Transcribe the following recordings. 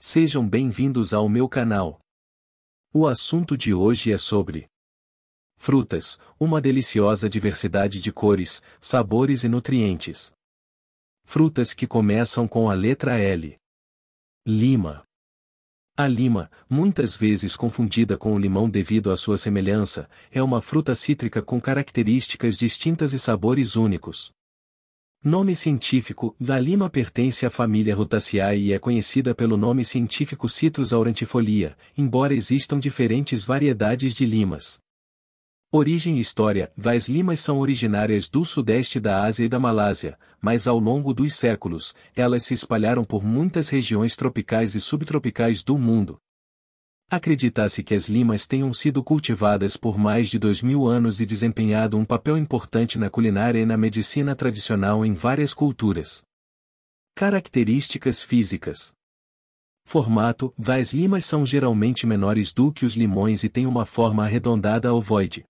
Sejam bem-vindos ao meu canal. O assunto de hoje é sobre frutas, uma deliciosa diversidade de cores, sabores e nutrientes. Frutas que começam com a letra L. Lima. A lima, muitas vezes confundida com o limão devido à sua semelhança, é uma fruta cítrica com características distintas e sabores únicos. Nome científico, da lima pertence à família Rutaceae e é conhecida pelo nome científico Citrus aurantifolia, embora existam diferentes variedades de limas. Origem e história, das limas são originárias do sudeste da Ásia e da Malásia, mas ao longo dos séculos, elas se espalharam por muitas regiões tropicais e subtropicais do mundo, Acredita-se que as limas tenham sido cultivadas por mais de dois mil anos e desempenhado um papel importante na culinária e na medicina tradicional em várias culturas. Características físicas Formato As limas são geralmente menores do que os limões e têm uma forma arredondada ovoide.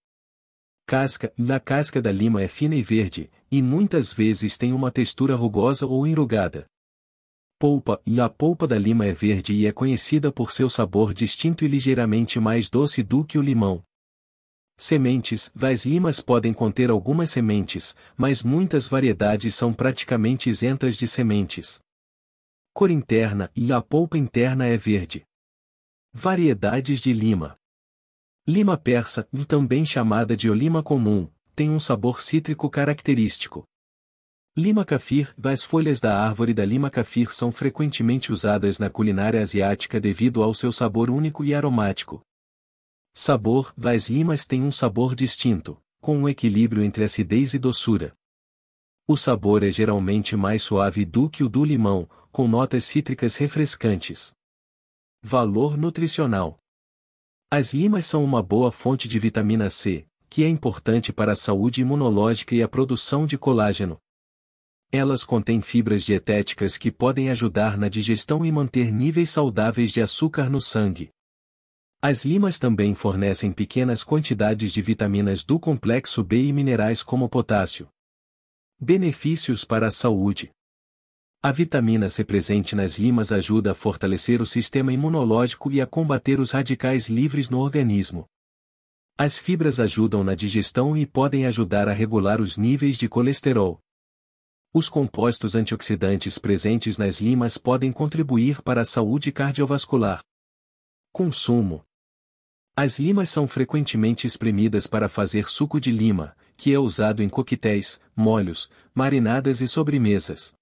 Casca A casca da lima é fina e verde, e muitas vezes tem uma textura rugosa ou enrugada polpa e a polpa da lima é verde e é conhecida por seu sabor distinto e ligeiramente mais doce do que o limão. Sementes, Vais limas podem conter algumas sementes, mas muitas variedades são praticamente isentas de sementes. Cor interna e a polpa interna é verde. Variedades de lima. Lima persa, também chamada de olima comum, tem um sabor cítrico característico. Lima kafir As folhas da árvore da lima kafir são frequentemente usadas na culinária asiática devido ao seu sabor único e aromático. Sabor As limas têm um sabor distinto, com um equilíbrio entre acidez e doçura. O sabor é geralmente mais suave do que o do limão, com notas cítricas refrescantes. Valor nutricional As limas são uma boa fonte de vitamina C, que é importante para a saúde imunológica e a produção de colágeno, elas contêm fibras dietéticas que podem ajudar na digestão e manter níveis saudáveis de açúcar no sangue. As limas também fornecem pequenas quantidades de vitaminas do complexo B e minerais como potássio. Benefícios para a saúde: A vitamina C presente nas limas ajuda a fortalecer o sistema imunológico e a combater os radicais livres no organismo. As fibras ajudam na digestão e podem ajudar a regular os níveis de colesterol. Os compostos antioxidantes presentes nas limas podem contribuir para a saúde cardiovascular. Consumo: As limas são frequentemente espremidas para fazer suco de lima, que é usado em coquetéis, molhos, marinadas e sobremesas.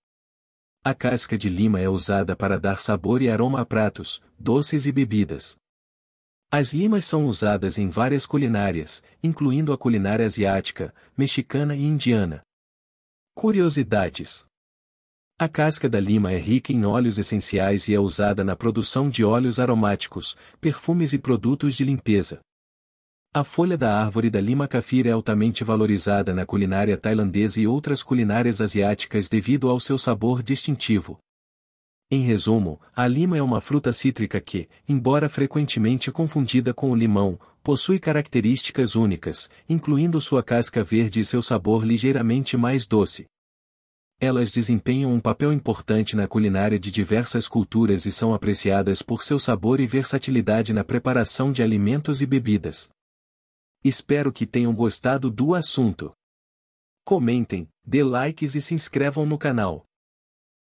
A casca de lima é usada para dar sabor e aroma a pratos, doces e bebidas. As limas são usadas em várias culinárias, incluindo a culinária asiática, mexicana e indiana. Curiosidades. A casca da lima é rica em óleos essenciais e é usada na produção de óleos aromáticos, perfumes e produtos de limpeza. A folha da árvore da lima cafira é altamente valorizada na culinária tailandesa e outras culinárias asiáticas devido ao seu sabor distintivo. Em resumo, a lima é uma fruta cítrica que, embora frequentemente confundida com o limão, possui características únicas, incluindo sua casca verde e seu sabor ligeiramente mais doce. Elas desempenham um papel importante na culinária de diversas culturas e são apreciadas por seu sabor e versatilidade na preparação de alimentos e bebidas. Espero que tenham gostado do assunto. Comentem, dê likes e se inscrevam no canal.